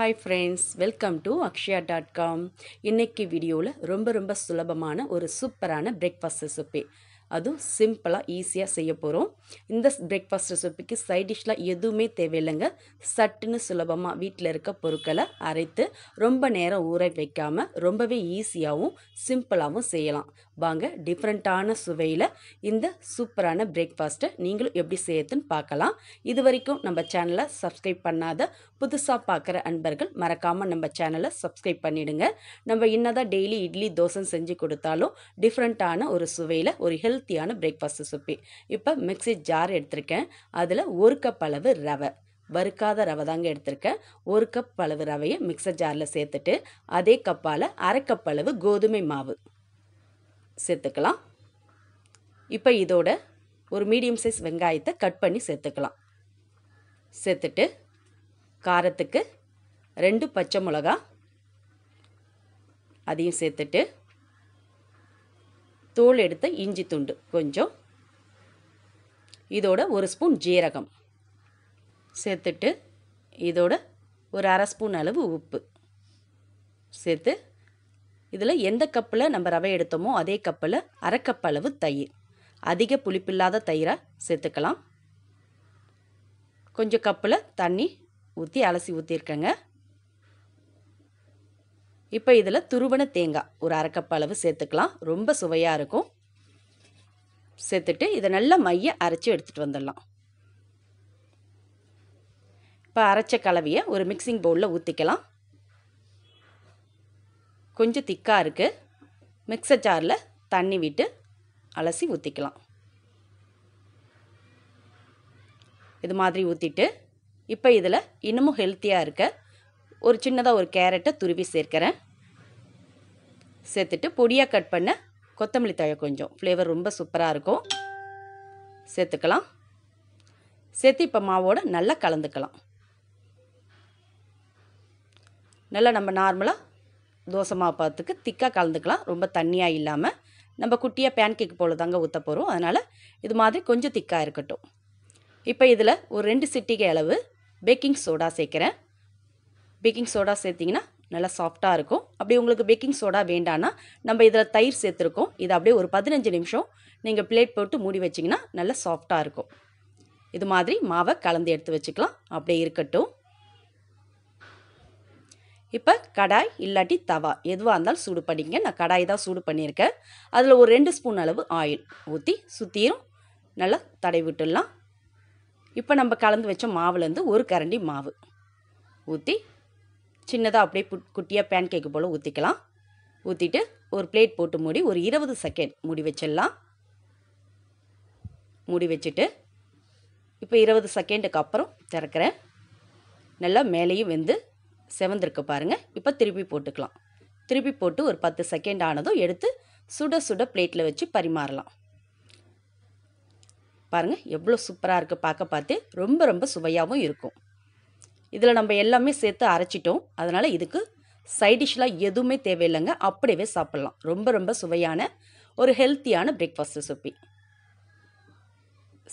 hi friends welcome to Akshaya dot com இன்றைக்கி வீடியோவில் ரொம்ப ரொம்ப சுலபமான ஒரு சூப்பரான பிரேக்ஃபாஸ்ட் ரெசிபி அதுவும் சிம்பிளாக ஈஸியாக செய்ய போகிறோம் இந்த பிரேக்ஃபாஸ்ட் ரெசிபிக்கு சைட் டிஷ்லாம் எதுவுமே தேவையில்லைங்க சட்டுன்னு சுலபமாக வீட்டில் இருக்க பொருட்களை அரைத்து ரொம்ப நேரம் ஊற வைக்காமல் ரொம்பவே ஈஸியாகவும் சிம்பிளாகவும் செய்யலாம் வாங்க டிஃப்ரெண்ட்டான சுவையில் இந்த சூப்பரான பிரேக்ஃபாஸ்ட்டை நீங்களும் எப்படி செய்யறதுன்னு பார்க்கலாம் இது வரைக்கும் நம்ம சேனலை சப்ஸ்கிரைப் பண்ணாத புதுசாக பார்க்குற அன்பர்கள் மறக்காமல் நம்ம சேனலை சப்ஸ்கிரைப் பண்ணிவிடுங்க நம்ம என்னதான் டெய்லி இட்லி தோசை செஞ்சு கொடுத்தாலும் டிஃப்ரெண்ட்டான ஒரு சுவையில் ஒரு ஹெல்த் ஹெல்த்தியான பிரேக்ஃபாஸ்ட் ரெசிபி இப்போ மிக்சி ஜார் எடுத்திருக்கேன் அதில் ஒரு கப் அளவு ரவை வறுக்காத ரவை தாங்க எடுத்திருக்கேன் ஒரு கப் அளவு ரவையை மிக்சர் ஜாரில் சேர்த்துட்டு அதே கப்பால் அரை கப் அளவு கோதுமை மாவு சேர்த்துக்கலாம் இப்போ இதோட ஒரு மீடியம் சைஸ் வெங்காயத்தை கட் பண்ணி சேர்த்துக்கலாம் சேர்த்துட்டு காரத்துக்கு ரெண்டு பச்சை மிளகா அதையும் சேர்த்துட்டு தோல் எடுத்த இஞ்சி துண்டு கொஞ்சம் இதோட ஒரு ஸ்பூன் ஜீரகம் சேர்த்துட்டு இதோட ஒரு அரை ஸ்பூன் அளவு உப்பு சேர்த்து இதில் எந்த கப்பில் நம்ம ரவை எடுத்தோமோ அதே கப்பில் அரை அளவு தயிர் அதிக புளிப்பில்லாத தயிரை சேர்த்துக்கலாம் கொஞ்சம் கப்பில் தண்ணி ஊற்றி அலசி ஊற்றிருக்கேங்க இப்போ இதில் துருவன தேங்காய் ஒரு அரைக்கப் அளவு சேர்த்துக்கலாம் ரொம்ப சுவையாக இருக்கும் சேர்த்துட்டு இதை நல்லா மைய அரைச்சி எடுத்துகிட்டு வந்துடலாம் இப்போ அரைச்ச கலவையை ஒரு மிக்சிங் பவுலில் ஊற்றிக்கலாம் கொஞ்சம் திக்காக இருக்குது மிக்சர் ஜாரில் தண்ணி விட்டு அலசி ஊற்றிக்கலாம் இது மாதிரி ஊற்றிட்டு இப்போ இதில் இன்னமும் ஹெல்த்தியாக இருக்க ஒரு சின்னதாக ஒரு கேரட்டை துருவி சேர்க்கிறேன் சேர்த்துட்டு பொடியாக கட் பண்ண கொத்தமல்லி தழை கொஞ்சம் ஃப்ளேவர் ரொம்ப சூப்பராக இருக்கும் சேர்த்துக்கலாம் சேர்த்து இப்போ மாவோடு நல்லா கலந்துக்கலாம் நல்லா நம்ம நார்மலாக தோசை மாவு பார்த்துக்கு திக்காக கலந்துக்கலாம் ரொம்ப தண்ணியாக இல்லாமல் நம்ம குட்டியாக பேன்கேக் போல் தாங்க ஊற்ற போகிறோம் அதனால் இது மாதிரி கொஞ்சம் திக்காக இருக்கட்டும் இப்போ இதில் ஒரு ரெண்டு சிட்டிகை அளவு பேக்கிங் சோடா சேர்க்குறேன் பேக்கிங் சோடா சேர்த்திங்கன்னா நல்லா சாஃப்டாக இருக்கும் அப்படி உங்களுக்கு பேக்கிங் சோடா வேண்டான்னா நம்ம இதில் தயிர் சேர்த்துருக்கோம் இதை அப்படியே ஒரு பதினஞ்சு நிமிஷம் நீங்கள் பிளேட் போட்டு மூடி வச்சிங்கன்னா நல்லா சாஃப்டாக இருக்கும் இது மாதிரி மாவை கலந்து எடுத்து வச்சுக்கலாம் அப்படியே இருக்கட்டும் இப்போ கடாய் இல்லாட்டி தவா எதுவாக இருந்தாலும் சூடு பண்ணிக்கங்க நான் கடாய் தான் சூடு பண்ணியிருக்கேன் அதில் ஒரு ரெண்டு ஸ்பூன் அளவு ஆயில் ஊற்றி சுற்றியும் நல்லா தடை விட்டுடலாம் இப்போ நம்ம கலந்து வச்ச மாவுலேருந்து ஒரு கரண்டி மாவு ஊற்றி சின்னதாக அப்படியே குட்டியாக பேன் கேக்கு போல் ஊற்றிக்கலாம் ஊற்றிட்டு ஒரு பிளேட் போட்டு மூடி ஒரு இருபது செகண்ட் மூடி வச்சிடலாம் மூடி வச்சுட்டு இப்போ இருபது செகண்டுக்கு அப்புறம் திறக்கிறேன் நல்லா மேலேயும் வெந்து செவந்திருக்க பாருங்கள் இப்போ திருப்பி போட்டுக்கலாம் திருப்பி போட்டு ஒரு பத்து செகண்ட் ஆனதும் எடுத்து சுட சுட பிளேட்டில் வச்சு பரிமாறலாம் பாருங்கள் எவ்வளோ சூப்பராக இருக்குது பார்க்க பார்த்து ரொம்ப ரொம்ப சுவையாகவும் இருக்கும் இதில் நம்ம எல்லாமே சேர்த்து அரைச்சிட்டோம் அதனால் இதுக்கு சைடிஷ்லாம் எதுவுமே தேவையில்லைங்க அப்படியே சாப்பிட்லாம் ரொம்ப ரொம்ப சுவையான ஒரு ஹெல்த்தியான பிரேக்ஃபாஸ்ட் ரெசிபி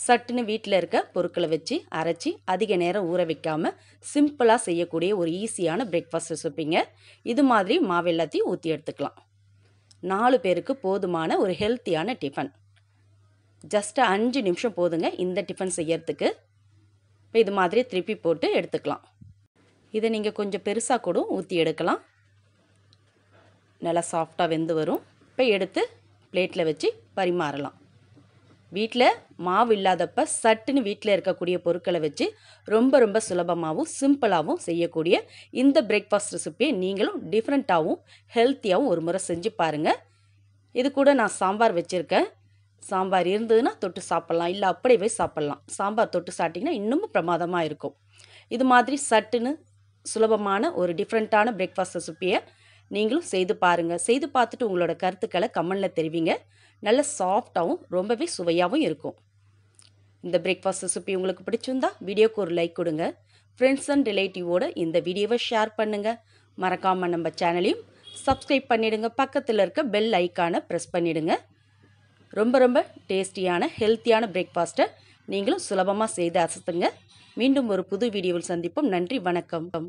சட்டுன்னு வீட்டில் இருக்க பொருட்களை வச்சு அரைச்சி அதிக நேரம் ஊற வைக்காமல் சிம்பிளாக செய்யக்கூடிய ஒரு ஈஸியான பிரேக்ஃபாஸ்ட் ரெசிப்பிங்க இது மாதிரி மாவு எல்லாத்தையும் ஊற்றி எடுத்துக்கலாம் நாலு பேருக்கு போதுமான ஒரு ஹெல்த்தியான டிஃபன் ஜஸ்ட்டு அஞ்சு நிமிஷம் போதுங்க இந்த டிஃபன் செய்யறதுக்கு இப்போ இது மாதிரி திருப்பி போட்டு எடுத்துக்கலாம் இதை நீங்கள் கொஞ்சம் பெருசாக கூட ஊற்றி எடுக்கலாம் நல்லா சாஃப்டாக வெந்து வரும் இப்போ எடுத்து பிளேட்டில் வச்சு பரிமாறலாம் வீட்டில் மாவு இல்லாதப்ப சட்டுன்னு வீட்டில் இருக்கக்கூடிய பொருட்களை வச்சு ரொம்ப ரொம்ப சுலபமாகவும் சிம்பிளாகவும் செய்யக்கூடிய இந்த பிரேக்ஃபாஸ்ட் ரெசிப்பியை நீங்களும் டிஃப்ரெண்ட்டாகவும் ஹெல்த்தியாகவும் ஒரு முறை செஞ்சு பாருங்கள் இது கூட நான் சாம்பார் வச்சுருக்கேன் சாம்பார் இருந்ததுன்னா தொட்டு சாப்பிட்லாம் இல்லை அப்படியே போய் சாப்பிட்லாம் சாம்பார் தொட்டு சாப்பிட்டிங்கன்னா இன்னமும் பிரமாதமாக இருக்கும் இது மாதிரி சட்டுன்னு சுலபமான ஒரு டிஃப்ரெண்ட்டான பிரேக்ஃபாஸ்ட் ரெசிப்பியை நீங்களும் செய்து பாருங்கள் செய்து பார்த்துட்டு உங்களோட கருத்துக்களை கமெண்டில் தெரிவிங்க நல்ல சாஃப்டாகவும் ரொம்பவே சுவையாகவும் இருக்கும் இந்த பிரேக்ஃபாஸ்ட் ரெசிபி உங்களுக்கு பிடிச்சிருந்தா வீடியோக்கு ஒரு லைக் கொடுங்க ஃப்ரெண்ட்ஸ் அண்ட் ரிலேட்டிவோடு இந்த வீடியோவை ஷேர் பண்ணுங்கள் மறக்காமல் நம்ம சேனலையும் சப்ஸ்கிரைப் பண்ணிவிடுங்க பக்கத்தில் இருக்க பெல் ஐக்கானை ப்ரெஸ் பண்ணிவிடுங்க ரொம்ப ரொம்ப டேஸ்டியான ஹெல்த்தியான பிரேக்ஃபாஸ்ட்டை நீங்களும் சுலபமாக செய்து அசத்துங்க மீண்டும் ஒரு புது வீடியோவில் சந்திப்போம் நன்றி வணக்கம்